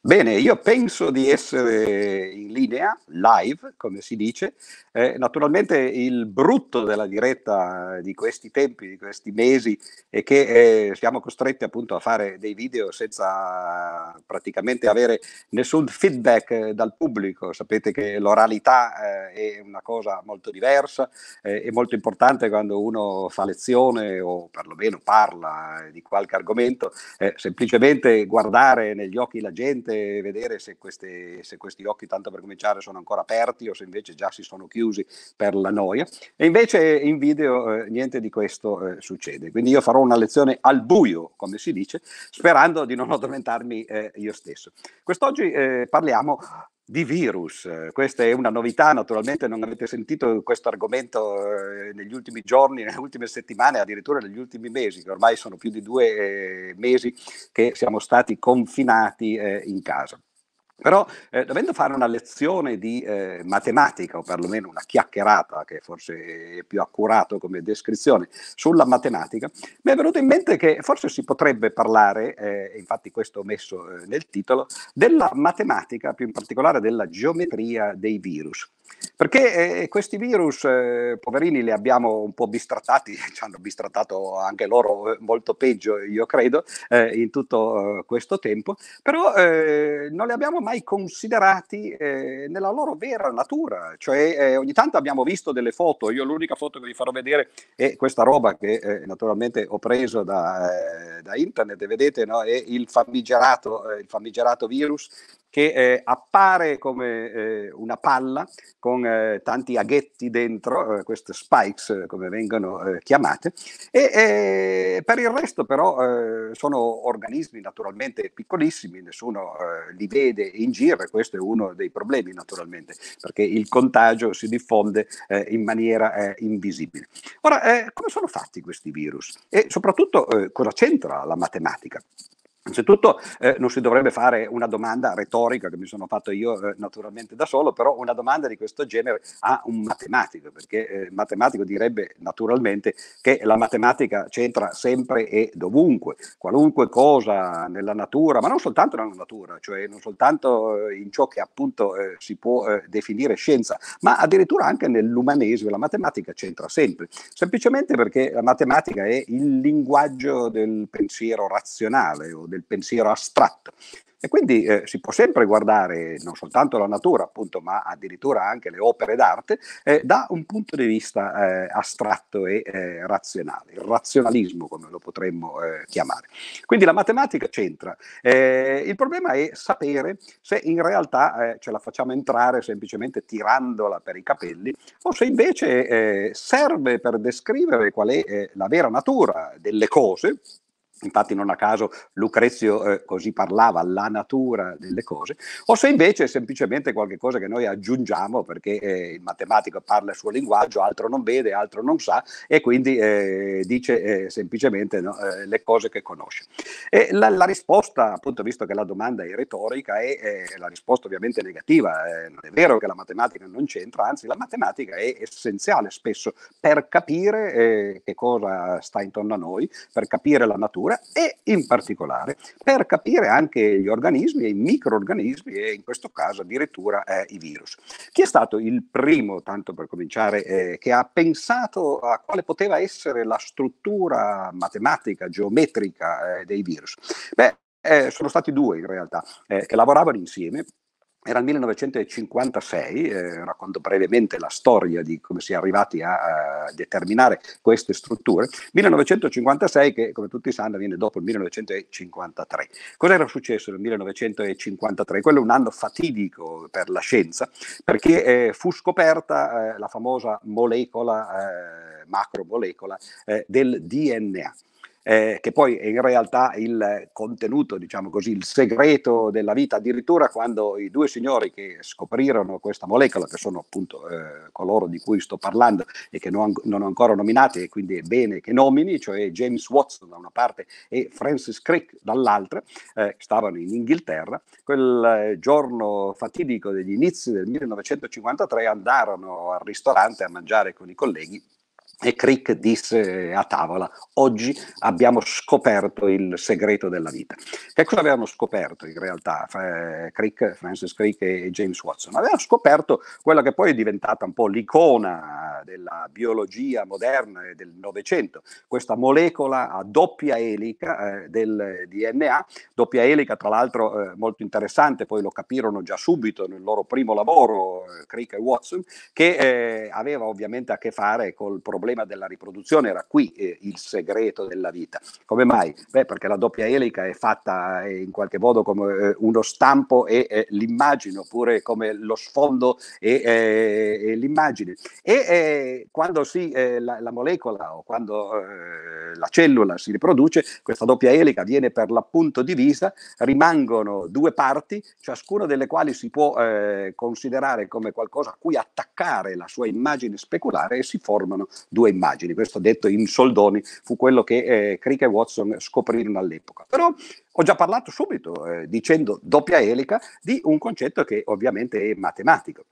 Bene, io penso di essere in linea, live, come si dice. Eh, naturalmente il brutto della diretta di questi tempi, di questi mesi, è che eh, siamo costretti appunto a fare dei video senza praticamente avere nessun feedback eh, dal pubblico. Sapete che l'oralità eh, è una cosa molto diversa, eh, è molto importante quando uno fa lezione o perlomeno parla di qualche argomento, semplicemente guardare negli occhi la gente interessante vedere se, queste, se, questi occhi, tanto per cominciare, sono ancora aperti o se invece già si sono chiusi per la noia. E invece in video eh, niente di questo eh, succede. Quindi io farò una lezione al buio, come si dice, sperando di non addormentarmi eh, io stesso. Quest'oggi eh, parliamo di virus. Questa è una novità, naturalmente non avete sentito questo argomento eh, negli ultimi giorni, nelle ultime settimane, addirittura negli ultimi mesi, che ormai sono più di due eh, mesi che siamo stati confinati eh, in casa. Però eh, dovendo fare una lezione di eh, matematica, o perlomeno una chiacchierata, che forse è più accurato come descrizione, sulla matematica, mi è venuto in mente che forse si potrebbe parlare, eh, infatti questo ho messo eh, nel titolo, della matematica, più in particolare della geometria dei virus. Perché eh, questi virus, eh, poverini, li abbiamo un po' bistrattati, ci hanno bistrattato anche loro eh, molto peggio, io credo, eh, in tutto eh, questo tempo, però eh, non li abbiamo mai considerati nella loro vera natura. Cioè, ogni tanto abbiamo visto delle foto, io l'unica foto che vi farò vedere è questa roba che naturalmente ho preso da, da internet, vedete, no? è il famigerato, il famigerato virus che eh, appare come eh, una palla con eh, tanti aghetti dentro, eh, queste spikes eh, come vengono eh, chiamate, e per il resto però sono organismi naturalmente piccolissimi, nessuno li vede in giro e questo è uno dei problemi naturalmente, perché il contagio si diffonde in maniera invisibile. Ora, come sono fatti questi virus? E soprattutto cosa c'entra la matematica? Innanzitutto eh, non si dovrebbe fare una domanda retorica che mi sono fatto io eh, naturalmente da solo, però una domanda di questo genere a un matematico, perché eh, il matematico direbbe naturalmente che la matematica c'entra sempre e dovunque, qualunque cosa nella natura, ma non soltanto nella natura, cioè non soltanto eh, in ciò che appunto eh, si può eh, definire scienza, ma addirittura anche nell'umanesimo la matematica c'entra sempre, semplicemente perché la matematica è il linguaggio del pensiero razionale o del del pensiero astratto. E quindi eh, si può sempre guardare non soltanto la natura, appunto, ma addirittura anche le opere d'arte eh, da un punto di vista eh, astratto e eh, razionale, il razionalismo come lo potremmo eh, chiamare. Quindi la matematica c'entra. Eh, il problema è sapere se in realtà ce la facciamo entrare semplicemente tirandola per i capelli o se invece serve per descrivere qual è la vera natura delle cose infatti non a caso Lucrezio eh, così parlava, la natura delle cose, o se invece è semplicemente qualcosa che noi aggiungiamo perché eh, il matematico parla il suo linguaggio, altro non vede, altro non sa e quindi eh, dice eh, semplicemente no, eh, le cose che conosce. E la, la, risposta, appunto visto che la domanda è retorica, è, è eh, la risposta ovviamente negativa, non è vero che la matematica non c'entra, anzi la matematica è essenziale spesso per capire che cosa sta intorno a noi, per capire la natura, natura e in particolare per capire anche gli organismi e i microorganismi e in questo caso addirittura eh, i virus. Chi è stato il primo, tanto per cominciare, eh, che ha pensato a quale poteva essere la struttura matematica, geometrica eh, dei virus? Beh, eh, sono stati due in realtà eh, che lavoravano insieme era il 1956, eh, racconto brevemente la storia di come si è arrivati a, a, determinare queste strutture. 1956 che come tutti sanno viene dopo il 1953. Cos'era successo nel 1953? Quello è un anno fatidico per la scienza perché eh, fu scoperta eh, la famosa molecola, eh, macromolecola eh, del DNA eh, che poi è in realtà il contenuto, diciamo così, il segreto della vita. Addirittura quando i due signori che scoprirono questa molecola, che sono appunto eh, coloro di cui sto parlando e che non, non ho ancora nominati, e quindi è bene che nomini, cioè James Watson da una parte e Francis Crick dall'altra, eh, stavano in Inghilterra, quel eh, giorno fatidico degli inizi del 1953 andarono al ristorante a mangiare con i colleghi e Crick disse a tavola, oggi abbiamo scoperto il segreto della vita. Che cosa avevano scoperto in realtà eh, Crick, Francis Crick e James Watson? Avevano scoperto quella che poi è diventata un po' l'icona della biologia moderna del Novecento, questa molecola a doppia elica eh, del DNA, doppia elica tra l'altro eh, molto interessante, poi lo capirono già subito nel loro primo lavoro eh, Crick e Watson, che aveva ovviamente a che fare col problema problema della riproduzione era qui eh, il segreto della vita. Come mai? Beh, perché la doppia elica è fatta eh, in qualche modo come eh, uno stampo e eh, l'immagine, oppure come lo sfondo e, eh, e l'immagine. E quando si, la, la, molecola o quando la cellula si riproduce, questa doppia elica viene per l'appunto divisa, rimangono due parti, ciascuna delle quali si può considerare come qualcosa a cui attaccare la sua immagine speculare e si formano due due immagini. Questo detto in soldoni fu quello che eh, Crick e Watson scoprirono all'epoca. Però ho già parlato subito, eh, dicendo doppia elica, di un concetto che ovviamente è matematico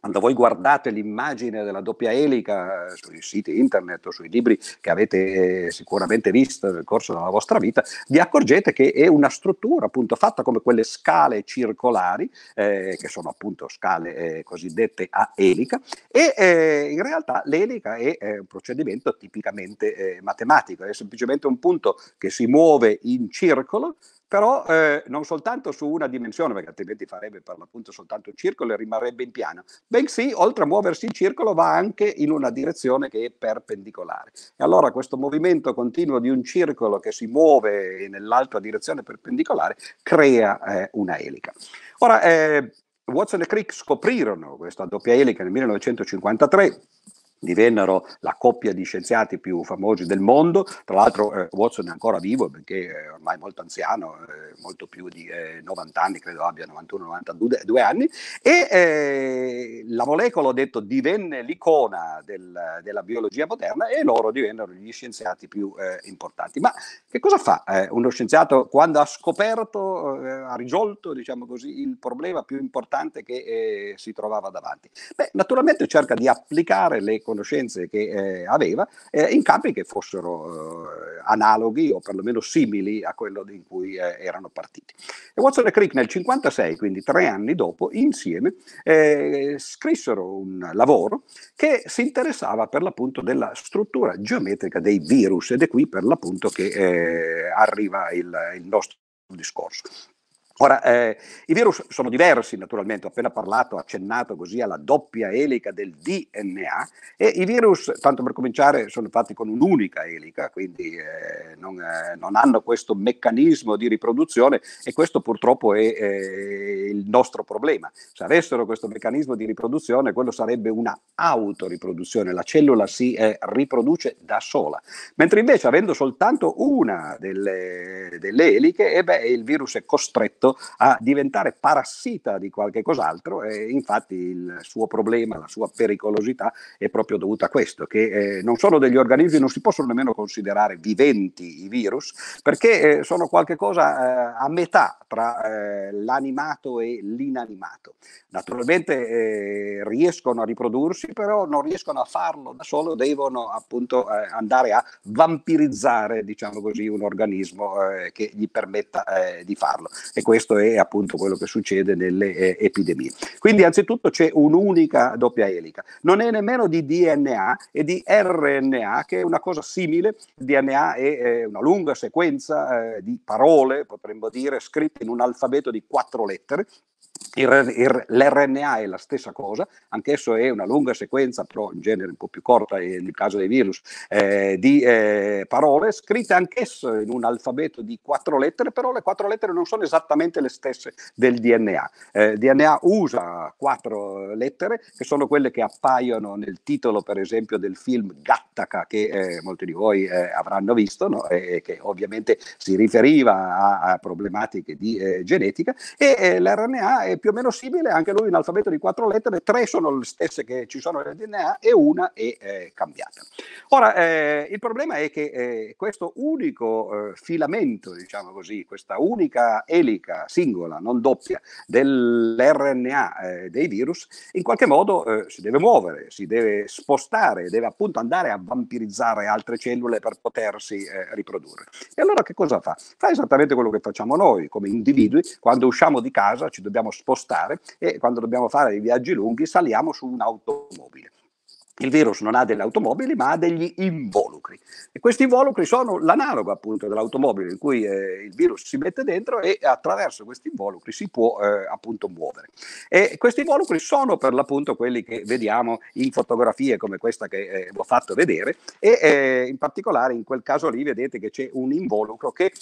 quando voi guardate l'immagine della doppia elica eh, sui siti internet o sui libri che avete eh, sicuramente visto nel corso della vostra vita, vi accorgete che è una struttura appunto fatta come quelle scale circolari, eh, che sono appunto scale eh, cosiddette a elica, e eh, in realtà l'elica è, è eh, un procedimento tipicamente matematico, è semplicemente un punto che si muove in circolo però eh, non soltanto su una dimensione, perché altrimenti farebbe per l'appunto soltanto un circolo e rimarrebbe in piano, bensì oltre a muoversi in circolo va anche in una direzione che è perpendicolare. E allora questo movimento continuo di un circolo che si muove nell'altra direzione perpendicolare crea eh, una elica. Ora, eh, Watson e Crick scoprirono questa doppia elica nel 1953 divennero la coppia di scienziati più famosi del mondo, tra l'altro eh, Watson è ancora vivo perché è eh, ormai molto anziano, eh, molto più di eh, 90 anni, credo abbia 91-92 anni, e eh, la molecola, ho detto, divenne l'icona del, della biologia moderna e loro divennero gli scienziati più eh, importanti. Ma che cosa fa uno scienziato quando ha scoperto, ha risolto, diciamo così, il problema più importante che si trovava davanti? Beh, naturalmente cerca di applicare le conoscenze che eh, aveva eh, in campi che fossero eh, analoghi o perlomeno simili a quello in cui erano partiti. E Watson e Crick nel 1956, quindi tre anni dopo, insieme scrissero un lavoro che si interessava per l'appunto della struttura geometrica dei virus ed è qui per l'appunto che arriva il, il nostro discorso. Ora, eh, i virus sono diversi naturalmente, ho appena parlato, accennato così alla doppia elica del DNA e i virus, tanto per cominciare, sono fatti con un'unica elica, quindi eh, non, eh, non, hanno questo meccanismo di riproduzione e questo purtroppo è, è eh, il nostro problema. Se avessero questo meccanismo di riproduzione, quello sarebbe una autoriproduzione, la cellula si eh, riproduce da sola, mentre invece avendo soltanto una delle, delle eliche, eh beh, il virus è costretto a diventare parassita di qualche cos'altro e infatti il suo problema, la sua pericolosità è proprio dovuta a questo, che eh, non sono degli organismi, non si possono nemmeno considerare viventi i virus, perché eh, sono qualcosa eh, a metà tra eh, l'animato e l'inanimato. Naturalmente eh, riescono a riprodursi, però non riescono a farlo da solo, devono appunto eh, andare a vampirizzare, diciamo così, un organismo che gli permetta di farlo. E questo è appunto quello che succede nelle eh, epidemie. Quindi anzitutto c'è un'unica doppia elica, non è nemmeno di DNA e di RNA che è una cosa simile, il DNA è eh, una lunga sequenza eh, di parole, potremmo dire, scritte in un alfabeto di quattro lettere il, il, L'RNA è la stessa cosa, anch'esso è una lunga sequenza, però in genere un po' più corta eh, nel caso dei virus, eh, di eh, parole scritte anch'esso in un alfabeto di quattro lettere, però le quattro lettere non sono esattamente le stesse del DNA. Eh, il DNA usa quattro lettere che sono quelle che appaiono nel titolo, per esempio, del film Gattaca che eh, molti di voi eh, avranno visto no? e che ovviamente si riferiva a, a problematiche di genetica e l'RNA è più o meno simile, anche lui in alfabeto di quattro lettere, tre sono le stesse che ci sono nel DNA e una è eh, cambiata. Ora, eh, il problema è che eh, questo unico eh, filamento, diciamo così, questa unica elica singola, non doppia, dell'RNA eh, dei virus, in qualche modo eh, si deve muovere, si deve spostare, deve appunto andare a vampirizzare altre cellule per potersi riprodurre. E allora che cosa fa? Fa esattamente quello che facciamo noi come individui, quando usciamo di casa ci dobbiamo spostare e quando dobbiamo fare dei viaggi lunghi saliamo su un'automobile. Il virus non ha delle automobili ma ha degli involucri e questi involucri sono l'analogo appunto dell'automobile in cui eh, il virus si mette dentro e attraverso questi involucri si può eh, appunto muovere. E questi involucri sono per l'appunto quelli che vediamo in fotografie come questa che eh, vi ho fatto vedere e eh, in particolare in quel caso lì vedete che c'è un involucro che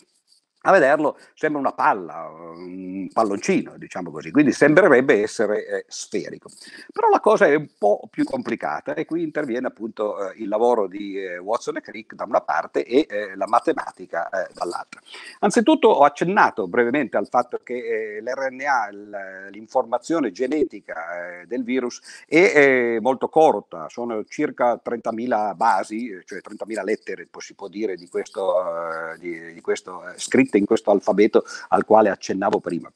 a vederlo sembra una palla, un palloncino, diciamo così, quindi sembrerebbe essere eh, sferico. Però la cosa è un po' più complicata e qui interviene appunto eh, il lavoro di eh, Watson e Crick da una parte e eh, la matematica eh, dall'altra. Anzitutto ho accennato brevemente al fatto che eh, l'RNA, l'informazione genetica del virus è molto corta, sono circa 30.000 basi, cioè 30.000 lettere si può dire di questo, di, di questo scritto scritte in questo alfabeto al quale accennavo prima.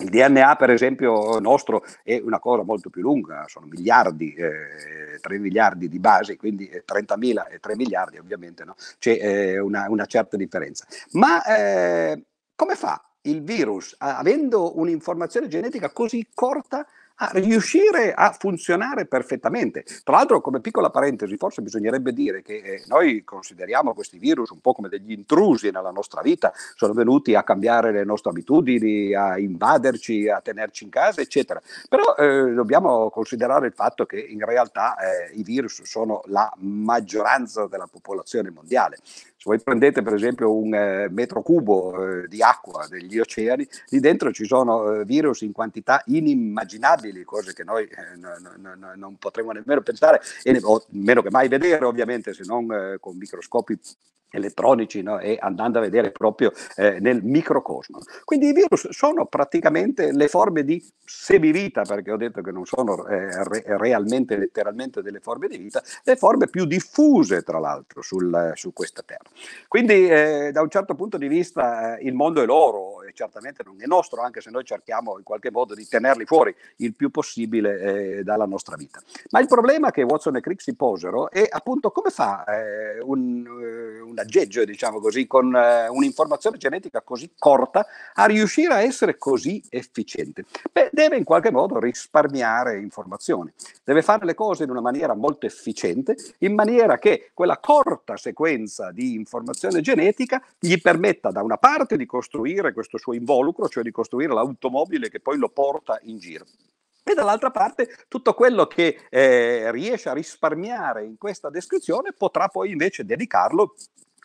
Il DNA, per esempio, nostro è una cosa molto più lunga, sono miliardi, eh, 3 miliardi di basi, quindi 30.000 eh, e 3 miliardi, ovviamente no? c'è eh, una, una, certa differenza. Ma eh, come fa il virus, avendo un'informazione genetica così corta, a riuscire a funzionare perfettamente. Tra l'altro, come piccola parentesi, forse bisognerebbe dire che eh, noi consideriamo questi virus un po' come degli intrusi nella nostra vita, sono venuti a cambiare le nostre abitudini, a invaderci, a tenerci in casa, eccetera. Però eh, dobbiamo considerare il fatto che in realtà eh, i virus sono la maggioranza della popolazione mondiale. Se voi prendete per esempio un eh, metro cubo eh, di acqua degli oceani, lì dentro ci sono eh, virus in quantità inimmaginabili improbabili, cose che noi eh, non potremmo nemmeno pensare e meno che mai vedere ovviamente se non eh, con microscopi elettronici no? e andando a vedere proprio eh, nel microcosmo. Quindi i virus sono praticamente le forme di semivita, perché ho detto che non sono eh, re- realmente, letteralmente delle forme di vita, le forme più diffuse tra l'altro sul, su questa terra. Quindi eh, da un certo punto di vista eh, il mondo è loro e certamente non è nostro, anche se noi cerchiamo in qualche modo di tenerli fuori il più possibile eh, dalla nostra vita. Ma il problema che Watson e Crick si posero è appunto come fa eh, un, un d'aggeggio, diciamo così, con eh, un'informazione genetica così corta, a riuscire a essere così efficiente? Beh, deve in qualche modo risparmiare informazioni, deve fare le cose in una maniera molto efficiente, in maniera che quella corta sequenza di informazione genetica gli permetta da una parte di costruire questo suo involucro, cioè di costruire l'automobile che poi lo porta in giro e dall'altra parte tutto quello che eh, riesce a risparmiare in questa descrizione potrà poi invece dedicarlo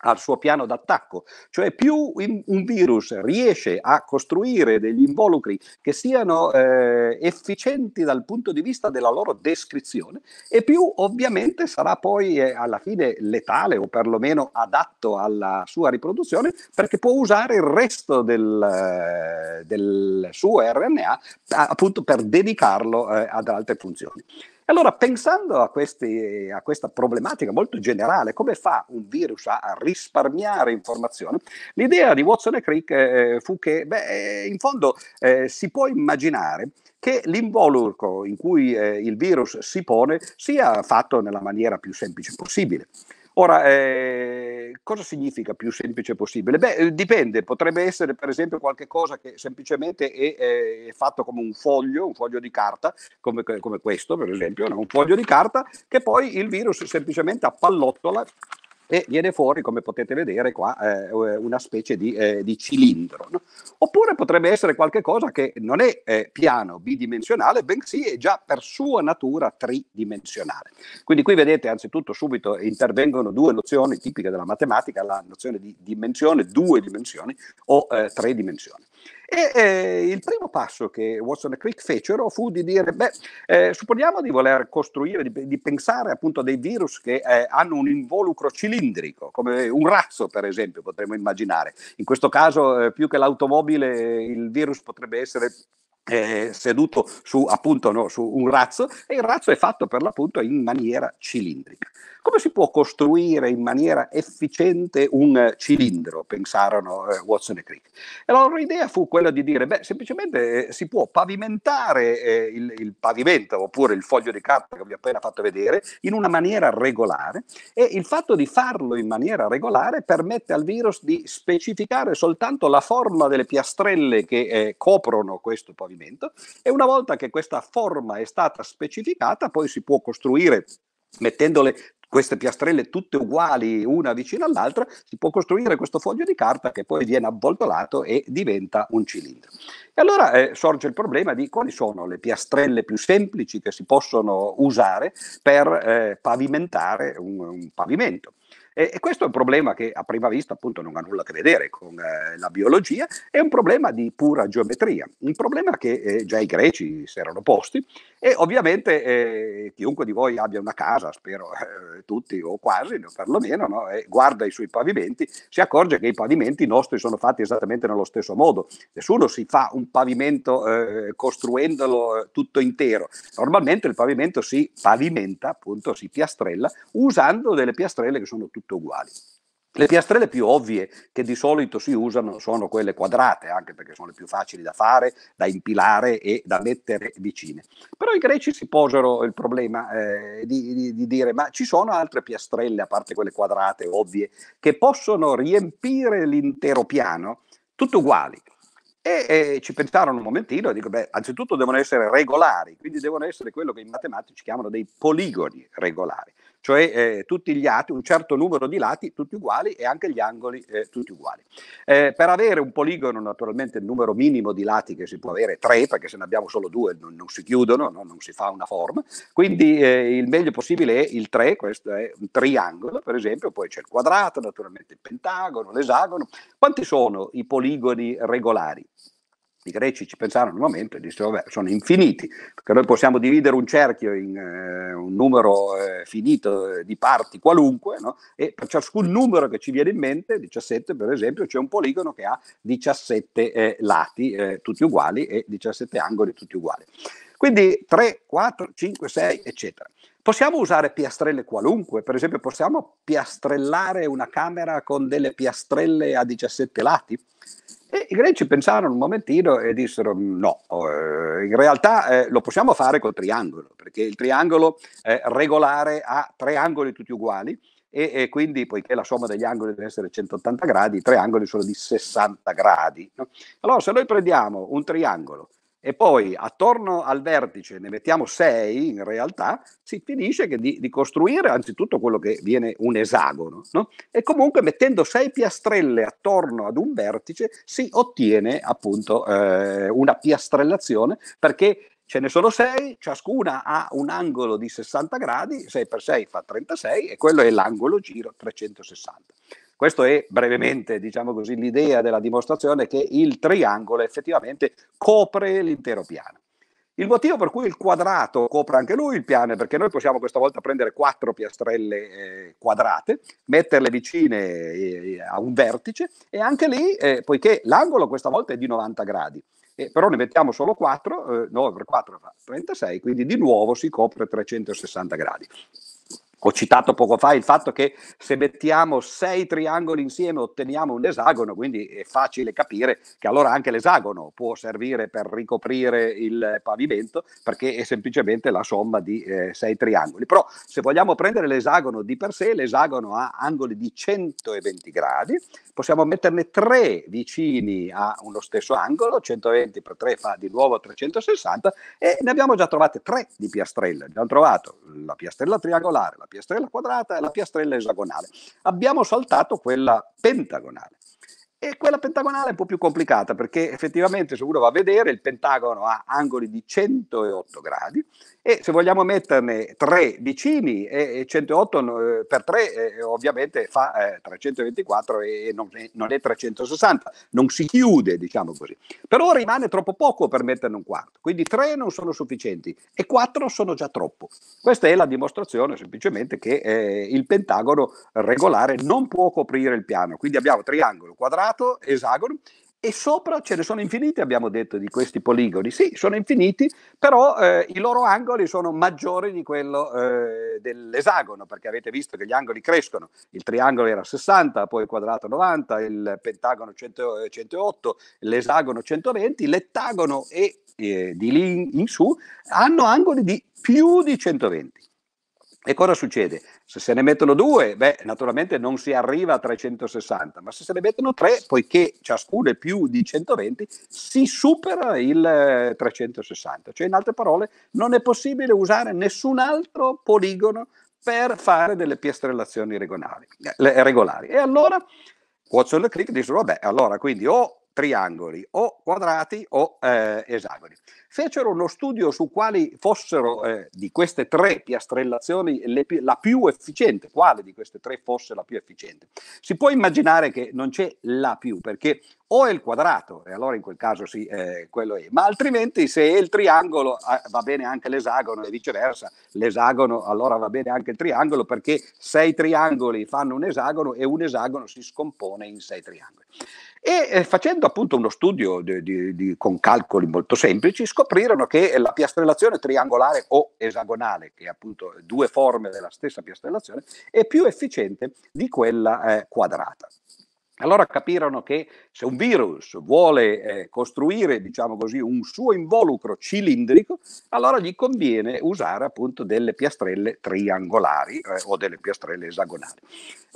al suo piano d'attacco, cioè più un virus riesce a costruire degli involucri che siano eh, efficienti dal punto di vista della loro descrizione e più ovviamente sarà poi eh, alla fine letale o perlomeno adatto alla sua riproduzione perché può usare il resto del, eh, del suo RNA appunto per dedicarlo eh, ad altre funzioni. Allora, pensando a, questi, a, questa problematica molto generale, come fa un virus a, risparmiare informazioni, l'idea di Watson e Crick eh, fu che, beh, eh, in fondo eh, si può immaginare che l'involucro in cui eh, il virus si pone sia fatto nella maniera più semplice possibile. Ora, eh, cosa significa più semplice possibile? Beh, eh, dipende, potrebbe essere per esempio qualcosa che semplicemente è, eh, è, fatto come un foglio, un foglio di carta, come, come questo per esempio, un foglio di carta che poi il virus semplicemente appallottola e viene fuori, come potete vedere qua, eh, eh, una specie di, eh, di cilindro. No? Oppure potrebbe essere qualcosa che non è eh, piano, bidimensionale, bensì è già per sua natura tridimensionale. Quindi qui vedete, anzitutto subito intervengono due nozioni tipiche della matematica, la nozione di dimensione, due dimensioni o eh, tre dimensioni. E eh, il primo passo che Watson e Crick fecero fu di dire, beh, eh, supponiamo di voler costruire, di, di pensare appunto a dei virus che eh, hanno un involucro cilindrico, come un razzo per esempio, potremmo immaginare. In questo caso, eh, più che l'automobile, il virus potrebbe essere eh, seduto su, appunto, no, su un razzo e il razzo è fatto per l'appunto in maniera cilindrica. Come si può costruire in maniera efficiente un cilindro? Pensarono eh, Watson e Crick. E la loro idea fu quella di dire, beh, semplicemente eh, si può pavimentare eh, il, il, pavimento oppure il foglio di carta che vi ho appena fatto vedere in una maniera regolare e il fatto di farlo in maniera regolare permette al virus di specificare soltanto la forma delle piastrelle che eh, coprono questo pavimento movimento e una volta che questa forma è stata specificata poi si può costruire mettendole queste piastrelle tutte uguali una vicino all'altra, si può costruire questo foglio di carta che poi viene avvoltolato e diventa un cilindro. E allora eh, sorge il problema di quali sono le piastrelle più semplici che si possono usare per eh, pavimentare un, un pavimento. E, e, questo è un problema che a prima vista appunto non ha nulla a che vedere con eh, la biologia, è un problema di pura geometria, un problema che eh, già i greci si erano posti e ovviamente eh, chiunque di voi abbia una casa, spero eh, tutti o quasi, perlomeno, no? e guarda i suoi pavimenti, si accorge che i pavimenti nostri sono fatti esattamente nello stesso modo. Nessuno si fa un pavimento eh, costruendolo eh, tutto intero. Normalmente il pavimento si pavimenta, appunto, si piastrella, usando delle piastrelle che sono tutte uguali. Le piastrelle più ovvie che di solito si usano sono quelle quadrate, anche perché sono le più facili da fare, da impilare e da mettere vicine. Però i greci si posero il problema eh, di, di, di, dire ma ci sono altre piastrelle, a parte quelle quadrate ovvie, che possono riempire l'intero piano, tutte uguali. E, e ci pensarono un momentino e dico, beh, anzitutto devono essere regolari, quindi devono essere quello che i matematici chiamano dei poligoni regolari cioè eh, tutti gli lati, un certo numero di lati tutti uguali e anche gli angoli eh, tutti uguali. Eh, per avere un poligono naturalmente il numero minimo di lati che si può avere è tre, perché se ne abbiamo solo due non, non si chiudono, no? non si fa una forma, quindi eh, il meglio possibile è il 3, questo è un triangolo per esempio, poi c'è il quadrato naturalmente, il pentagono, l'esagono. Quanti sono i poligoni regolari? i greci ci pensarono un momento e dissero, vabbè, sono infiniti, perché noi possiamo dividere un cerchio in eh, un numero eh, finito eh, di parti qualunque, no? e per ciascun numero che ci viene in mente, 17 per esempio, c'è un poligono che ha 17 eh, lati eh, tutti uguali e 17 angoli tutti uguali. Quindi 3, 4, 5, 6, eccetera. Possiamo usare piastrelle qualunque, per esempio possiamo piastrellare una camera con delle piastrelle a 17 lati? E i greci pensarono un momentino e dissero no, eh, in realtà eh, lo possiamo fare col triangolo, perché il triangolo eh, regolare ha tre angoli tutti uguali e, e, quindi poiché la somma degli angoli deve essere 180 gradi, i tre angoli sono di 60 gradi. No? Allora se noi prendiamo un triangolo e poi attorno al vertice ne mettiamo sei in realtà, si finisce di, di, costruire anzitutto quello che viene un esagono. No? E comunque mettendo sei piastrelle attorno ad un vertice si ottiene appunto eh, una piastrellazione perché ce ne sono sei, ciascuna ha un angolo di 60 gradi, 6 per 6 fa 36 e quello è l'angolo giro 360. Questo è brevemente, diciamo così, l'idea della dimostrazione che il triangolo effettivamente copre l'intero piano. Il motivo per cui il quadrato copre anche lui il piano è perché noi possiamo questa volta prendere quattro piastrelle eh, quadrate, metterle vicine eh, a un vertice e anche lì, eh, poiché l'angolo questa volta è di 90 gradi, eh, però ne mettiamo solo 4, 9 eh, per 4 fa 36, quindi di nuovo si copre 360 gradi. Ho citato poco fa il fatto che se mettiamo sei triangoli insieme otteniamo un esagono, quindi è facile capire che allora anche l'esagono può servire per ricoprire il pavimento perché è semplicemente la somma di eh, sei triangoli. Però se vogliamo prendere l'esagono di per sé, l'esagono ha angoli di 120 gradi, possiamo metterne tre vicini a uno stesso angolo, 120 per 3 fa di nuovo 360 e ne abbiamo già trovate tre di piastrelle. Abbiamo trovato la piastrella triangolare, la piastrella quadrata e la piastrella esagonale. Abbiamo saltato quella pentagonale. E quella pentagonale è un po' più complicata perché effettivamente se uno va a vedere il pentagono ha angoli di 108 gradi e se vogliamo metterne tre vicini e 108 eh, per 3 eh, ovviamente fa 324 eh, e non è 360, non si chiude diciamo così. Però rimane troppo poco per metterne un quarto, quindi tre non sono sufficienti e quattro sono già troppo. Questa è la dimostrazione semplicemente che il pentagono regolare non può coprire il piano, quindi abbiamo triangolo quadrato quadrato, esagono, e sopra ce ne sono infiniti, abbiamo detto, di questi poligoni. Sì, sono infiniti, però eh, i loro angoli sono maggiori di quello eh, dell'esagono, perché avete visto che gli angoli crescono. Il triangolo era 60, poi il quadrato 90, il pentagono 100, 108, eh, l'esagono 120, l'ettagono e eh, di lì in, in su hanno angoli di più di 120. E cosa succede? Se se ne mettono due, beh, naturalmente non si arriva a 360, ma se se ne mettono tre, poiché ciascuno è più di 120, si supera il 360. Eh, cioè, in altre parole, non è possibile usare nessun altro poligono per fare delle piastrellazioni eh, regolari. E allora Watson e Crick dicono, vabbè, allora quindi o triangoli, o quadrati o eh, esagoni. Fecero uno studio su quali fossero eh, di queste tre piastrellazioni le, la più efficiente, quale di queste tre fosse la più efficiente. Si può immaginare che non c'è la più, perché o è il quadrato, e allora in quel caso sì, eh, quello è, ma altrimenti se è il triangolo ah, va bene anche l'esagono e viceversa, l'esagono allora va bene anche il triangolo perché sei triangoli fanno un esagono e un esagono si scompone in sei triangoli e eh, facendo appunto uno studio di, di, di, con calcoli molto semplici scoprirono che la piastrellazione triangolare o esagonale, che è appunto due forme della stessa piastrellazione, è più efficiente di quella eh, quadrata. Allora capirono che se un virus vuole eh, costruire, diciamo così, un suo involucro cilindrico, allora gli conviene usare appunto delle piastrelle triangolari eh, o delle piastrelle esagonali.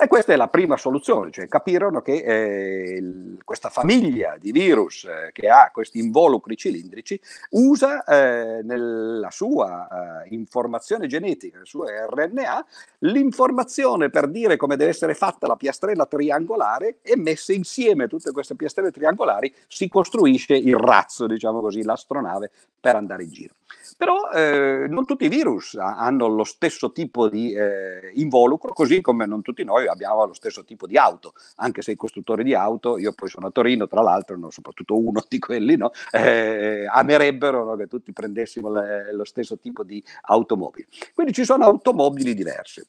E questa è la prima soluzione, cioè capirono che eh, il, questa famiglia di virus eh, che ha questi involucri cilindrici usa eh, nella sua eh, informazione genetica, nel suo RNA, l'informazione per dire come deve essere fatta la piastrella triangolare e messe insieme tutte queste piastrelle triangolari si costruisce il razzo, diciamo così, l'astronave per andare in giro. Però eh, non tutti i virus hanno lo stesso tipo di eh, involucro, così come non tutti noi abbiamo lo stesso tipo di auto, anche se i costruttori di auto, io poi sono a Torino, tra l'altro, no, soprattutto uno di quelli, no, eh, amerebbero no, che tutti prendessimo le, lo stesso tipo di automobile. Quindi ci sono automobili diverse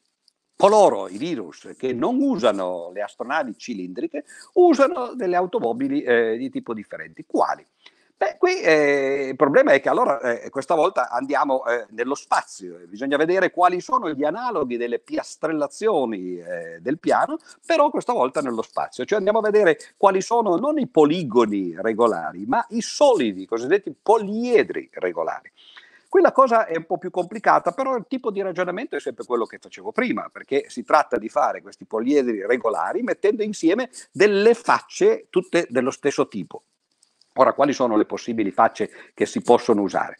coloro, i virus, che non usano le astronavi cilindriche, usano delle automobili eh, di tipo differenti. Quali? Beh, qui eh, il problema è che allora eh, questa volta andiamo eh, nello spazio, bisogna vedere quali sono gli analoghi delle piastrellazioni eh, del piano, però questa volta nello spazio, cioè andiamo a vedere quali sono non i poligoni regolari, ma i solidi, i cosiddetti poliedri regolari. Qui la cosa è un po' più complicata, però il tipo di ragionamento è sempre quello che facevo prima, perché si tratta di fare questi poliedri regolari mettendo insieme delle facce tutte dello stesso tipo. Ora, quali sono le possibili facce che si possono usare?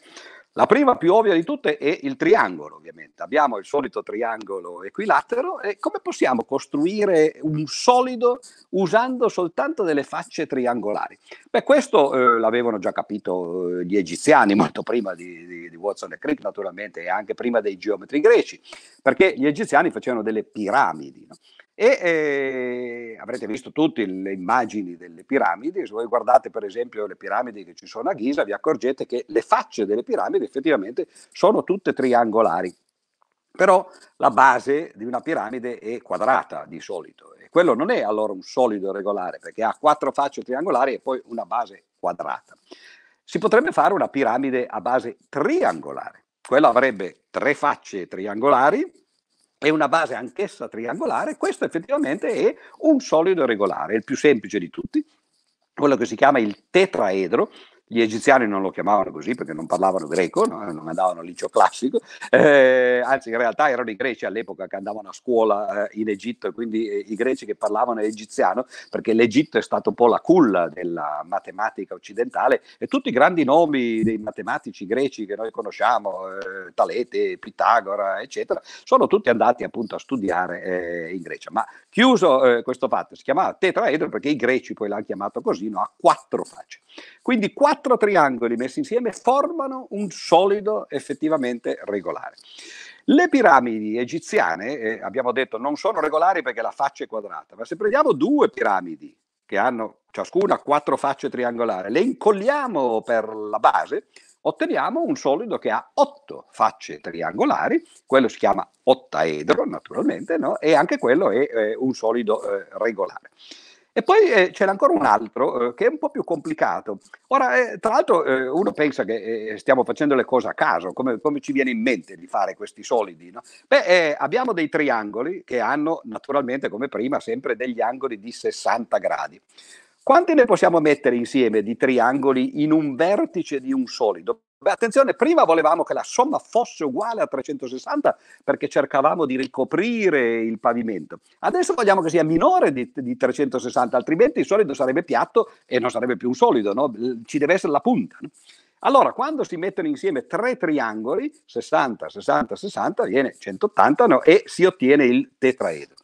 La prima più ovvia di tutte è il triangolo, ovviamente. Abbiamo il solito triangolo equilatero e come possiamo costruire un solido usando soltanto delle facce triangolari? Beh, questo eh, l'avevano già capito eh, gli egiziani molto prima di, di, di, Watson e Crick, naturalmente, e anche prima dei geometri greci, perché gli egiziani facevano delle piramidi. No? E eh, avrete visto tutte le immagini delle piramidi, se voi guardate per esempio le piramidi che ci sono a Ghisa, vi accorgete che le facce delle piramidi effettivamente sono tutte triangolari, però la base di una piramide è quadrata di solito e quello non è allora un solido regolare perché ha quattro facce triangolari e poi una base quadrata. Si potrebbe fare una piramide a base triangolare, quella avrebbe tre facce triangolari è una base anch'essa triangolare, questo effettivamente è un solido regolare, il più semplice di tutti, quello che si chiama il tetraedro, gli egiziani non lo chiamavano così perché non parlavano greco, no? non andavano al liceo classico, eh, anzi in realtà erano i greci all'epoca che andavano a scuola eh, in Egitto e quindi eh, i greci che parlavano egiziano perché l'Egitto è stato un po' la culla della matematica occidentale e tutti i grandi nomi dei matematici greci che noi conosciamo, eh, Talete, Pitagora, eccetera, sono tutti andati appunto a studiare eh, in Grecia. Ma chiuso eh, questo fatto, si chiamava tetraedro perché i greci poi l'hanno chiamato così, no? a quattro facce. Quindi quattro quattro triangoli messi insieme formano un solido effettivamente regolare. Le piramidi egiziane, eh, abbiamo detto, non sono regolari perché la faccia è quadrata, ma se prendiamo due piramidi che hanno ciascuna quattro facce triangolari, le incolliamo per la base, otteniamo un solido che ha otto facce triangolari, quello si chiama ottaedro naturalmente, no? e anche quello è eh, un solido eh, regolare. E poi eh, c'era ancora un altro eh, che è un po' più complicato. Ora, eh, tra l'altro, eh, uno pensa che eh, eh, stiamo facendo le cose a caso, come, come, ci viene in mente di fare questi solidi? No? Beh, abbiamo dei triangoli che hanno naturalmente, come prima, sempre degli angoli di 60 gradi. Quanti ne possiamo mettere insieme di triangoli in un vertice di un solido? Beh, attenzione, prima volevamo che la somma fosse uguale a 360 perché cercavamo di ricoprire il pavimento. Adesso vogliamo che sia minore di, di 360, altrimenti il solido sarebbe piatto e non sarebbe più un solido, no? ci deve essere la punta. No? Allora, quando si mettono insieme tre triangoli, 60, 60, 60, viene 180 no? e si ottiene il tetraedro.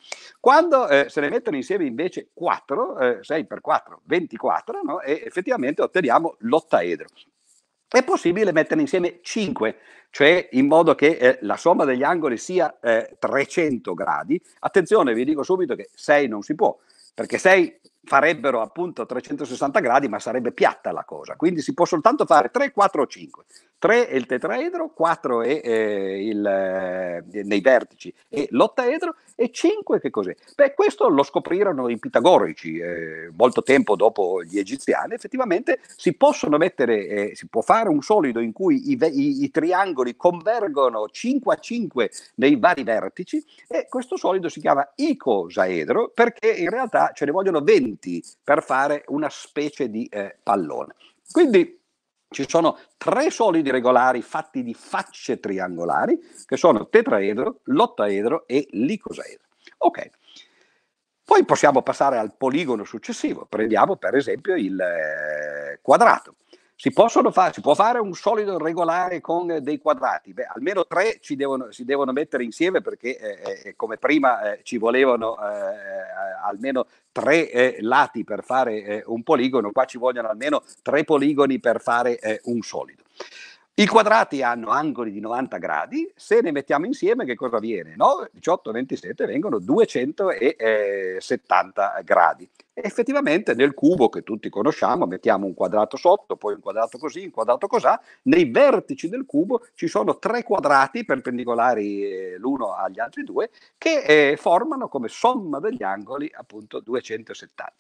Quando eh, se ne mettono insieme invece 4, eh, 6 per 4, 24, no? e effettivamente otteniamo l'ottaedro è possibile mettere insieme 5, cioè in modo che eh, la somma degli angoli sia eh, 300 gradi. Attenzione, vi dico subito che 6 non si può, perché 6 farebbero appunto 360 gradi, ma sarebbe piatta la cosa. Quindi si può soltanto fare 3, 4 o 5. 3 è il tetraedro, 4 è eh, il, eh, nei vertici e l'ottaedro e 5 che cos'è? Beh, questo lo scoprirono i pitagorici eh, molto tempo dopo gli egiziani. Effettivamente si possono mettere, eh, si può fare un solido in cui i, i, i triangoli convergono 5 a 5 nei vari vertici e questo solido si chiama icosaedro perché in realtà ce ne vogliono 20 elementi per fare una specie di eh, pallone. Quindi ci sono tre solidi regolari fatti di facce triangolari che sono tetraedro, l'ottaedro e l'icosaedro. Ok. Poi possiamo passare al poligono successivo. Prendiamo per esempio il eh, quadrato. Si, fare, si può fare un solido regolare con dei quadrati, Beh, almeno tre ci devono, si devono mettere insieme perché eh, eh, eh come prima eh, ci volevano eh, eh almeno tre lati per fare un poligono, qua ci vogliono almeno tre poligoni per fare un solido. I quadrati hanno angoli di 90 gradi, se ne mettiamo insieme che cosa viene? 9, 18, 27 vengono 270 gradi effettivamente nel cubo che tutti conosciamo mettiamo un quadrato sotto, poi un quadrato così, un quadrato cosà, nei vertici del cubo ci sono tre quadrati perpendicolari eh, l'uno agli altri due che eh, formano come somma degli angoli appunto 270.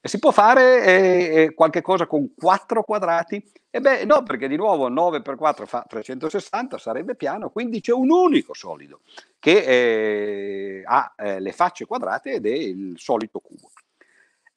E si può fare eh, eh, qualche cosa con quattro quadrati? E beh, no, perché di nuovo 9 per 4 fa 360, sarebbe piano, quindi c'è un unico solido che eh, ha eh, le facce quadrate ed è il solito cubo.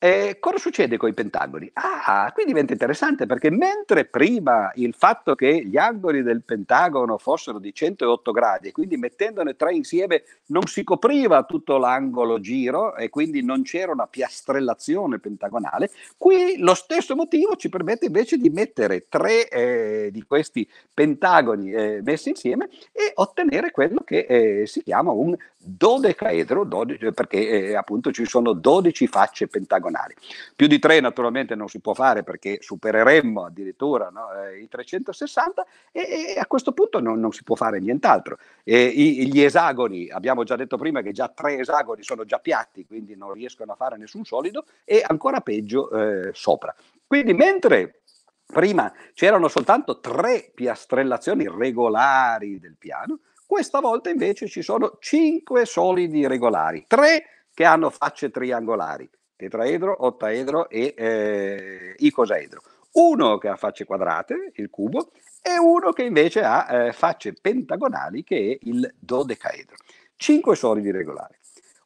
Eh, cosa succede con i pentagoni? Ah, qui diventa interessante perché mentre prima il fatto che gli angoli del pentagono fossero di 108 gradi quindi mettendone tre insieme non si copriva tutto l'angolo giro e quindi non c'era una piastrellazione pentagonale, qui lo stesso motivo ci permette invece di mettere tre eh, di questi pentagoni eh, messi insieme e ottenere quello che eh, si chiama un dodecaedro, eh, 12, perché eh, appunto ci sono 12 facce pentagonali. Più di tre naturalmente non si può fare perché supereremmo addirittura no, eh, i 360 e, e, a questo punto non, non si può fare nient'altro. E, i, gli esagoni, abbiamo già detto prima che già tre esagoni sono già piatti, quindi non riescono a fare nessun solido e ancora peggio eh, sopra. Quindi mentre prima c'erano soltanto tre piastrellazioni regolari del piano, questa volta invece ci sono 5 solidi regolari, 3 che hanno facce triangolari, tetraedro, ottaedro e eh, icosaedro. Uno che ha facce quadrate, il cubo, e uno che invece ha eh, facce pentagonali, che è il dodecaedro. Cinque solidi regolari.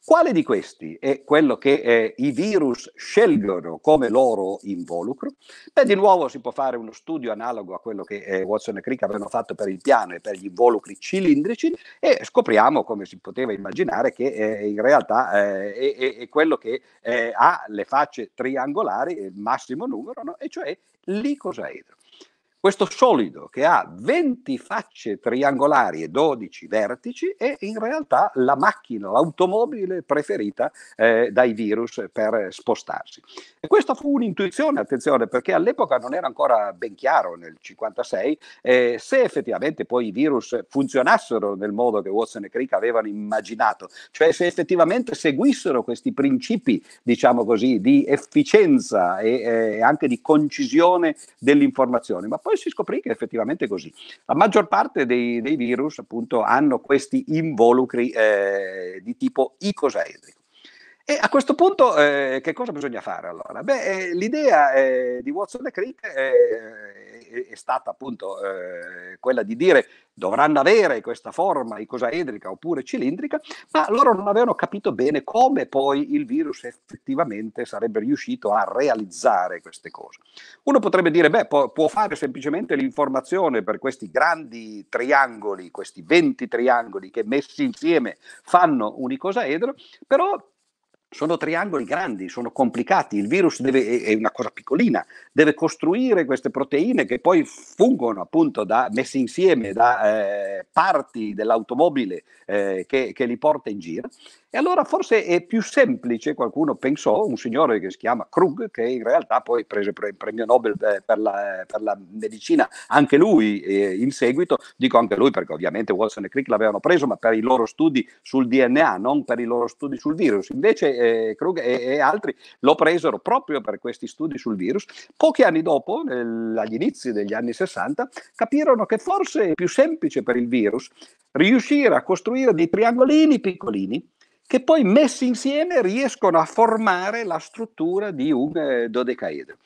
Quale di questi è quello che eh, i virus scelgono come loro involucro? Beh, di nuovo si può fare uno studio analogo a quello che eh, Watson e Crick avevano fatto per il piano e per gli involucri cilindrici e scopriamo, come si poteva immaginare, che eh, in realtà eh, è, è, quello che eh, ha le facce triangolari, il massimo numero, no? e cioè l'icosaedro questo solido che ha 20 facce triangolari e 12 vertici è in realtà la macchina, l'automobile preferita eh, dai virus per spostarsi. E questa fu un'intuizione, attenzione, perché all'epoca non era ancora ben chiaro nel 1956 eh, se effettivamente poi i virus funzionassero nel modo che Watson e Crick avevano immaginato, cioè se effettivamente seguissero questi principi, diciamo così, di efficienza e eh, anche di concisione dell'informazione. Ma poi si scoprì che effettivamente è così. La maggior parte dei, dei virus appunto hanno questi involucri eh, di tipo icosaedrico. E a questo punto eh, che cosa bisogna fare allora? Beh, eh, l'idea eh, di Watson e Crick eh, è, stata appunto eh, quella di dire dovranno avere questa forma icosaedrica oppure cilindrica, ma loro non avevano capito bene come poi il virus effettivamente sarebbe riuscito a realizzare queste cose. Uno potrebbe dire, beh, può, può fare semplicemente l'informazione per questi grandi triangoli, questi 20 triangoli che messi insieme fanno un icosaedro, però sono triangoli grandi, sono complicati, il virus deve, è una cosa piccolina, deve costruire queste proteine che poi fungono appunto da, messe insieme da eh, parti dell'automobile eh, che, che, li porta in giro e allora forse è più semplice, qualcuno pensò, un signore che si chiama Krug, che in realtà poi prese il premio Nobel eh, per la, eh, per la medicina, anche lui eh, in seguito, dico anche lui perché ovviamente Watson e Crick l'avevano preso, ma per i loro studi sul DNA, non per i loro studi sul virus. Invece eh, Krug e, e, altri lo presero proprio per questi studi sul virus. Pochi anni dopo, nel, agli inizi degli anni 60, capirono che forse è più semplice per il virus riuscire a costruire dei triangolini piccolini che poi messi insieme riescono a formare la struttura di un eh, dodecaedro.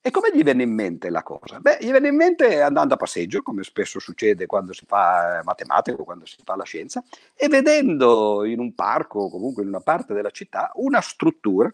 E come gli venne in mente la cosa? Beh, gli venne in mente andando a passeggio, come spesso succede quando si fa eh, matematica o quando si fa la scienza, e vedendo in un parco o comunque in una parte della città una struttura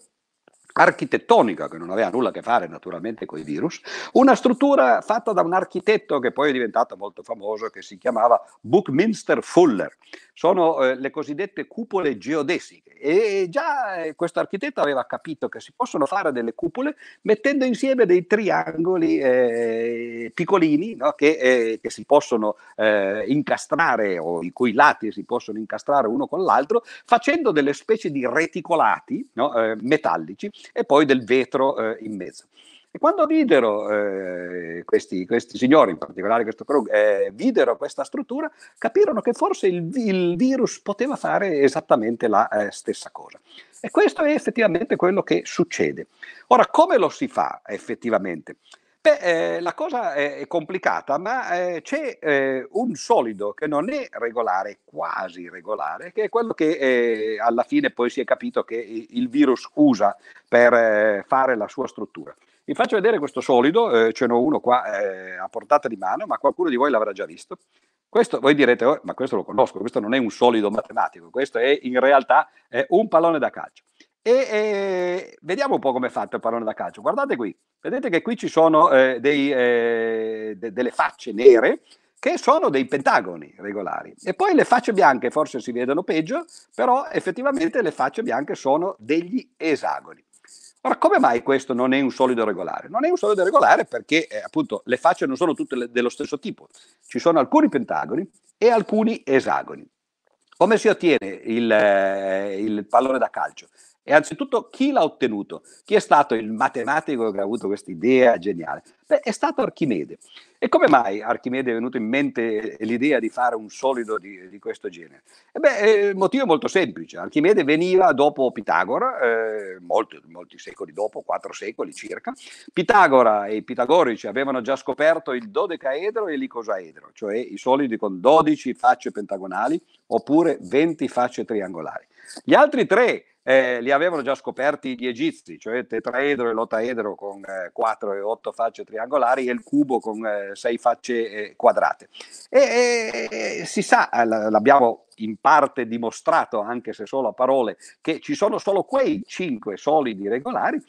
architettonica che non aveva nulla a che fare naturalmente con i virus, una struttura fatta da un architetto che poi è diventato molto famoso che si chiamava Buckminster Fuller. Sono eh, le cosiddette cupole geodesiche e già eh, questo architetto aveva capito che si possono fare delle cupole mettendo insieme dei triangoli eh, piccolini no? che, eh, che, si possono eh, incastrare o i cui lati si possono incastrare uno con l'altro facendo delle specie di reticolati no? Eh, metallici e poi del vetro eh, in mezzo. E quando videro eh, questi, questi, signori, in particolare questo Krug, eh, videro questa struttura, capirono che forse il, il virus poteva fare esattamente la eh, stessa cosa. E questo è effettivamente quello che succede. Ora, come lo si fa effettivamente? Beh, eh, la cosa è, è complicata, ma eh, c'è eh, un solido che non è regolare, quasi regolare, che è quello che eh, alla fine poi si è capito che il virus usa per eh, fare la sua struttura. Vi faccio vedere questo solido, eh, ce n'ho uno qua a portata di mano, ma qualcuno di voi l'avrà già visto. Questo voi direte, oh, ma questo lo conosco, questo non è un solido matematico, questo è in realtà un pallone da calcio. E, e vediamo un po' come è fatto il pallone da calcio. Guardate qui, vedete che qui ci sono eh, dei, eh, de- delle facce nere che sono dei pentagoni regolari. E poi le facce bianche forse si vedono peggio, però effettivamente le facce bianche sono degli esagoni. Ora, come mai questo non è un solido regolare? Non è un solido regolare perché eh, appunto le facce non sono tutte dello stesso tipo, ci sono alcuni pentagoni e alcuni esagoni. Come si ottiene il, eh, il pallone da calcio? E anzitutto chi l'ha ottenuto? Chi è stato il matematico che ha avuto questa idea geniale? Beh, è stato Archimede. E come mai Archimede è venuto in mente l'idea di fare un solido di, di questo genere? E beh, il motivo è molto semplice. Archimede veniva dopo Pitagora, eh, molti, molti secoli dopo, quattro secoli circa. Pitagora e i pitagorici avevano già scoperto il dodecaedro e l'icosaedro, cioè i solidi con 12 facce pentagonali oppure 20 facce triangolari. Gli altri tre eh, li avevano già scoperti gli egizi, cioè tetraedro e lottaedro con eh, 4 e 8 facce triangolari e il cubo con eh, 6 facce eh, quadrate. E, e, si sa, eh, l'abbiamo in parte dimostrato, anche se solo a parole, che ci sono solo quei 5 solidi regolari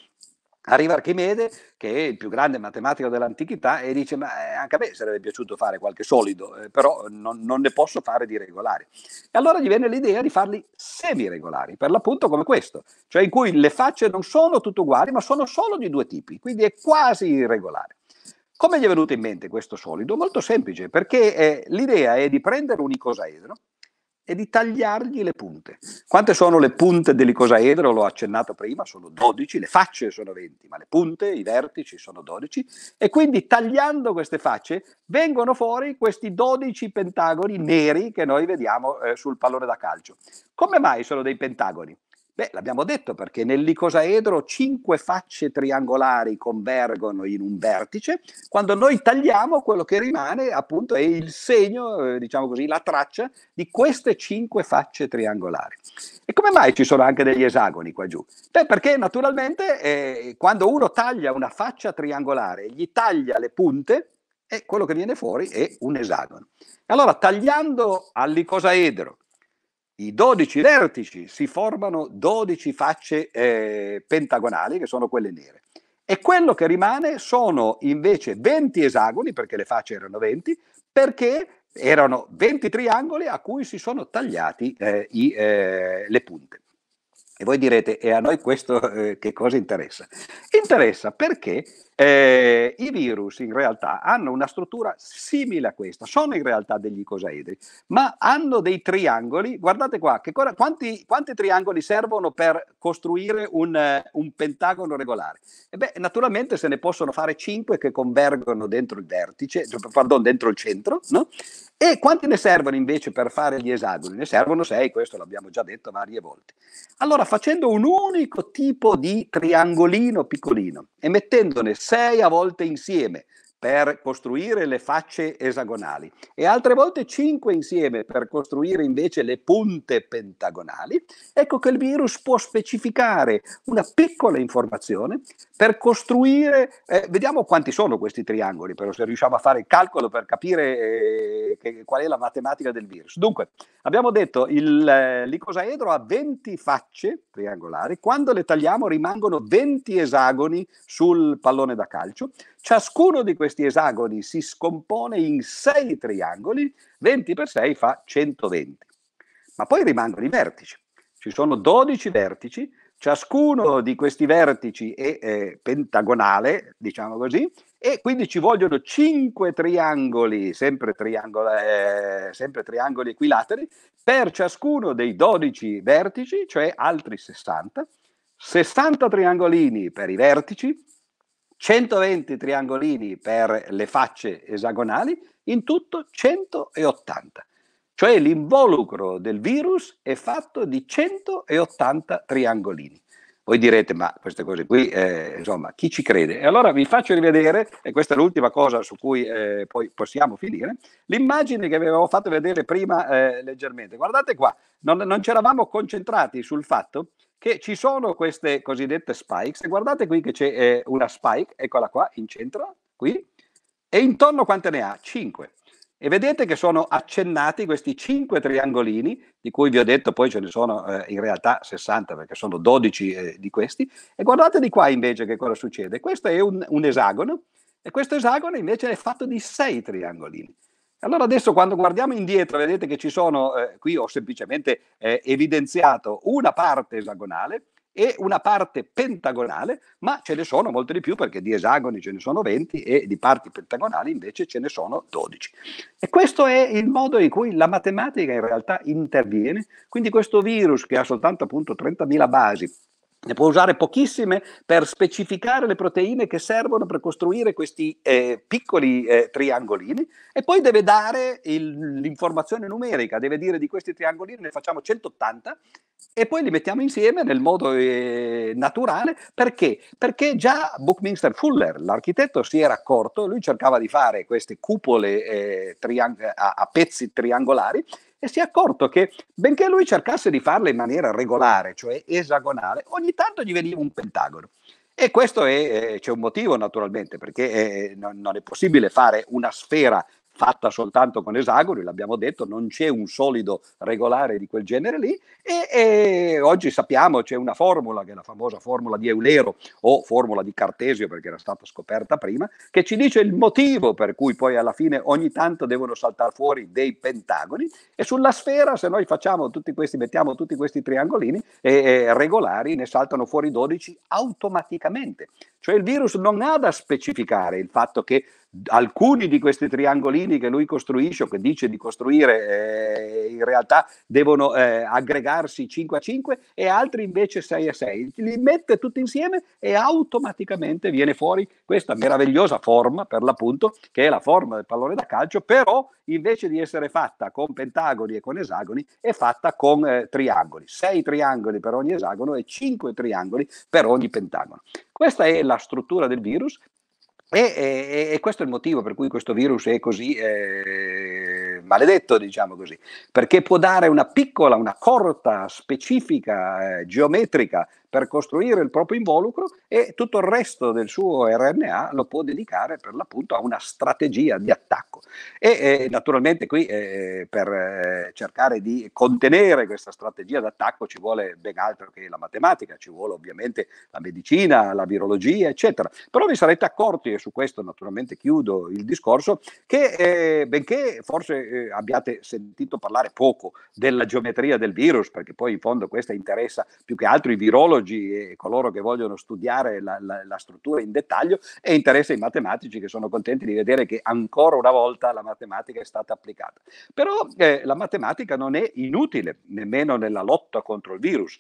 Arriva Archimede, che è il più grande matematico dell'antichità, e dice: Ma eh, anche a me sarebbe piaciuto fare qualche solido, eh, però non, non ne posso fare di regolari. E allora gli viene l'idea di farli semiregolari, per l'appunto come questo, cioè in cui le facce non sono tutte uguali, ma sono solo di due tipi, quindi è quasi irregolare. Come gli è venuto in mente questo solido? Molto semplice, perché eh, l'idea è di prendere un icosaedro e di tagliargli le punte. Quante sono le punte dell'icosaedro? L'ho accennato prima, sono 12, le facce sono 20, ma le punte, i vertici sono 12 e quindi tagliando queste facce vengono fuori questi 12 pentagoni neri che noi vediamo eh, sul pallone da calcio. Come mai sono dei pentagoni? Beh, l'abbiamo detto perché nell'icosaedro cinque facce triangolari convergono in un vertice, quando noi tagliamo quello che rimane appunto è il segno, eh, diciamo così, la traccia di queste cinque facce triangolari. E come mai ci sono anche degli esagoni qua giù? Beh, perché naturalmente eh, quando uno taglia una faccia triangolare, gli taglia le punte e quello che viene fuori è un esagono. Allora, tagliando all'icosaedro i 12 vertici si formano 12 facce eh, pentagonali, che sono quelle nere. E quello che rimane sono invece 20 esagoni, perché le facce erano 20, perché erano 20 triangoli a cui si sono tagliati eh, i, eh, le punte. E voi direte, e a noi questo eh, che cosa interessa? Interessa perché eh, I virus in realtà hanno una struttura simile a questa, sono in realtà degli icosaedri, ma hanno dei triangoli, guardate qua, che, quanti, quanti, triangoli servono per costruire un, un pentagono regolare? E eh beh, naturalmente se ne possono fare 5 che convergono dentro il vertice, cioè, pardon, dentro il centro, no? E quanti ne servono invece per fare gli esagoni? Ne servono 6, questo l'abbiamo già detto varie volte. Allora, facendo un unico tipo di triangolino piccolino e mettendone 6 6 a volte insieme per costruire le facce esagonali e altre volte 5 insieme per costruire invece le punte pentagonali, ecco che il virus può specificare una piccola informazione per costruire, eh, vediamo quanti sono questi triangoli, però se riusciamo a fare il calcolo per capire eh, che, qual è la matematica del virus. Dunque, abbiamo detto che eh, l'icosaedro ha 20 facce triangolari, quando le tagliamo rimangono 20 esagoni sul pallone da calcio, ciascuno di questi questi esagoni si scompone in 6 triangoli, 20 per 6 fa 120. Ma poi rimangono i vertici. Ci sono 12 vertici, ciascuno di questi vertici è eh, pentagonale, diciamo così, e quindi ci vogliono 5 triangoli, sempre, eh, sempre triangoli equilateri, per ciascuno dei 12 vertici, cioè altri 60, 60 triangolini per i vertici, 120 triangolini per le facce esagonali, in tutto 180. Cioè l'involucro del virus è fatto di 180 triangolini. Voi direte, ma queste cose qui, eh, insomma, chi ci crede? E allora vi faccio rivedere, e questa è l'ultima cosa su cui eh, poi possiamo finire, l'immagine che vi avevo fatto vedere prima eh, leggermente. Guardate qua, non, non ci eravamo concentrati sul fatto che ci sono queste cosiddette spikes. Guardate qui che c'è eh, una spike, eccola qua, in centro, qui, e intorno quante ne ha? 5. E vedete che sono accennati questi 5 triangolini, di cui vi ho detto poi ce ne sono eh, in realtà 60 perché sono 12 eh, di questi. E guardate di qua invece che cosa succede. Questo è un, un esagono e questo esagono invece è fatto di 6 triangolini. Allora adesso quando guardiamo indietro vedete che ci sono, eh, qui ho semplicemente eh, evidenziato una parte esagonale e una parte pentagonale, ma ce ne sono molte di più perché di esagoni ce ne sono 20 e di parti pentagonali invece ce ne sono 12. E questo è il modo in cui la matematica in realtà interviene, quindi questo virus che ha soltanto appunto 30.000 basi ne può usare pochissime per specificare le proteine che servono per costruire questi eh, piccoli eh, triangolini e poi deve dare il, l'informazione numerica, deve dire di questi triangolini ne facciamo 180 e poi li mettiamo insieme nel modo eh, naturale. Perché? Perché già Buckminster Fuller, l'architetto, si era accorto, lui cercava di fare queste cupole eh, triang- a, a pezzi triangolari e si è accorto che benché lui cercasse di farla in maniera regolare, cioè esagonale, ogni tanto gli veniva un pentagono. E questo è, eh, c'è un motivo naturalmente, perché eh, non è possibile fare una sfera fatta soltanto con esagoni, l'abbiamo detto, non c'è un solido regolare di quel genere lì e, e, oggi sappiamo c'è una formula, che è la famosa formula di Eulero o formula di Cartesio perché era stata scoperta prima, che ci dice il motivo per cui poi alla fine ogni tanto devono saltare fuori dei pentagoni e sulla sfera se noi facciamo tutti questi, mettiamo tutti questi triangolini eh, regolari ne saltano fuori 12 automaticamente. Cioè il virus non ha da specificare il fatto che alcuni di questi triangolini che lui costruisce o che dice di costruire eh, in realtà devono eh, aggregarsi 5 a 5 e altri invece 6 a 6. Li mette tutti insieme e automaticamente viene fuori questa meravigliosa forma, per l'appunto, che è la forma del pallone da calcio, però invece di essere fatta con pentagoni e con esagoni, è fatta con eh, triangoli. Sei triangoli per ogni esagono e cinque triangoli per ogni pentagono. Questa è la struttura del virus e, e, e, questo è il motivo per cui questo virus è così eh, maledetto, diciamo così, perché può dare una piccola, una corta, specifica, eh, geometrica per costruire il proprio involucro e tutto il resto del suo RNA lo può dedicare per l'appunto a una strategia di attacco. E eh, naturalmente qui eh, per eh, cercare di contenere questa strategia d'attacco ci vuole ben altro che la matematica, ci vuole ovviamente la medicina, la virologia, eccetera. Però vi sarete accorti, e su questo naturalmente chiudo il discorso, che eh, benché forse eh, abbiate sentito parlare poco della geometria del virus, perché poi in fondo questa interessa più che altro i virologi, geologi e coloro che vogliono studiare la, la, la, struttura in dettaglio e interessa i matematici che sono contenti di vedere che ancora una volta la matematica è stata applicata. Però eh, la matematica non è inutile nemmeno nella lotta contro il virus.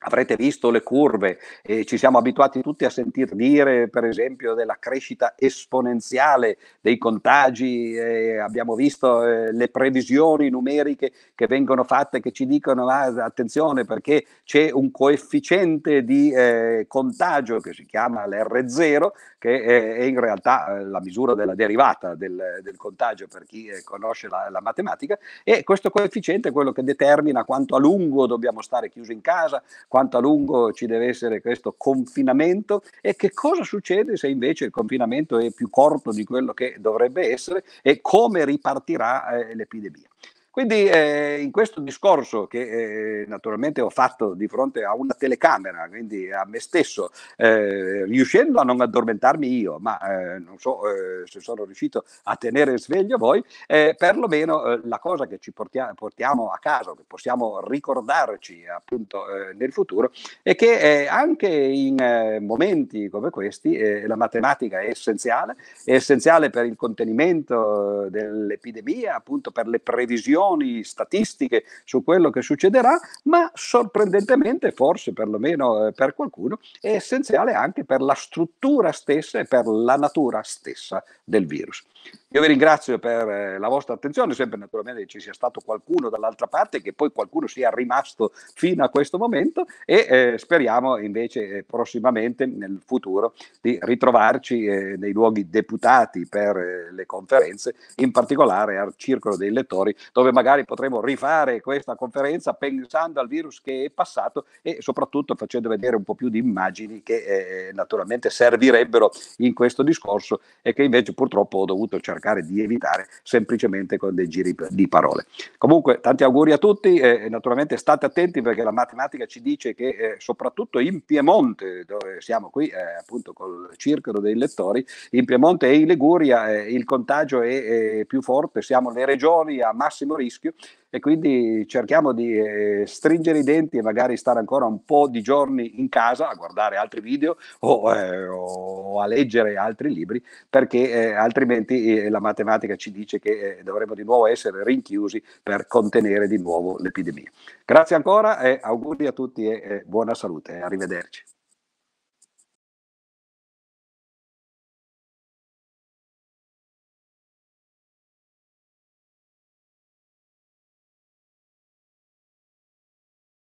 Avrete visto le curve, eh, ci siamo abituati tutti a sentir dire per esempio della crescita esponenziale dei contagi, eh, abbiamo visto eh, le previsioni numeriche che vengono fatte che ci dicono ah, attenzione perché c'è un coefficiente di eh, contagio che si chiama l'R0 che eh, è, in realtà eh, la misura della derivata del, del contagio per chi conosce la, la matematica e questo coefficiente è quello che determina quanto a lungo dobbiamo stare chiusi in casa, quanto a lungo ci deve essere questo confinamento e che cosa succede se invece il confinamento è più corto di quello che dovrebbe essere e come ripartirà eh, l'epidemia. Quindi eh, in questo discorso che eh, naturalmente ho fatto di fronte a una telecamera, quindi a me stesso, eh, riuscendo a non addormentarmi io, ma eh, non so eh, se sono riuscito a tenere sveglio voi, eh, perlomeno la cosa che ci portia- portiamo a casa, che possiamo ricordarci appunto nel futuro, è che anche in momenti come questi la matematica è essenziale, è essenziale per il contenimento dell'epidemia, appunto per le previsioni previsioni statistiche su quello che succederà, ma sorprendentemente, forse perlomeno eh, per qualcuno, è essenziale anche per la struttura stessa e per la natura stessa del virus. Io vi ringrazio per eh, la vostra attenzione, sempre naturalmente che ci sia stato qualcuno dall'altra parte, che poi qualcuno sia rimasto fino a questo momento e eh, speriamo invece eh, prossimamente nel futuro di ritrovarci eh, nei luoghi deputati per eh, le conferenze, in particolare al Circolo dei Lettori, dove magari potremo rifare questa conferenza pensando al virus che è passato e soprattutto facendo vedere un po' più di immagini che eh, naturalmente servirebbero in questo discorso e che invece purtroppo ho dovuto cercare cercare di evitare semplicemente con dei giri di parole. Comunque, tanti auguri a tutti e naturalmente state attenti perché la matematica ci dice che eh, soprattutto in Piemonte, dove siamo qui eh, appunto col circolo dei lettori, in Piemonte e in Liguria eh, il contagio è, è più forte, siamo le regioni a massimo rischio e quindi cerchiamo di eh, stringere i denti e magari stare ancora un po' di giorni in casa a guardare altri video o, eh, o a leggere altri libri perché eh, altrimenti eh, la matematica ci dice che eh, dovremmo di nuovo essere rinchiusi per contenere di nuovo l'epidemia. Grazie ancora e auguri a tutti e eh, buona salute. Arrivederci.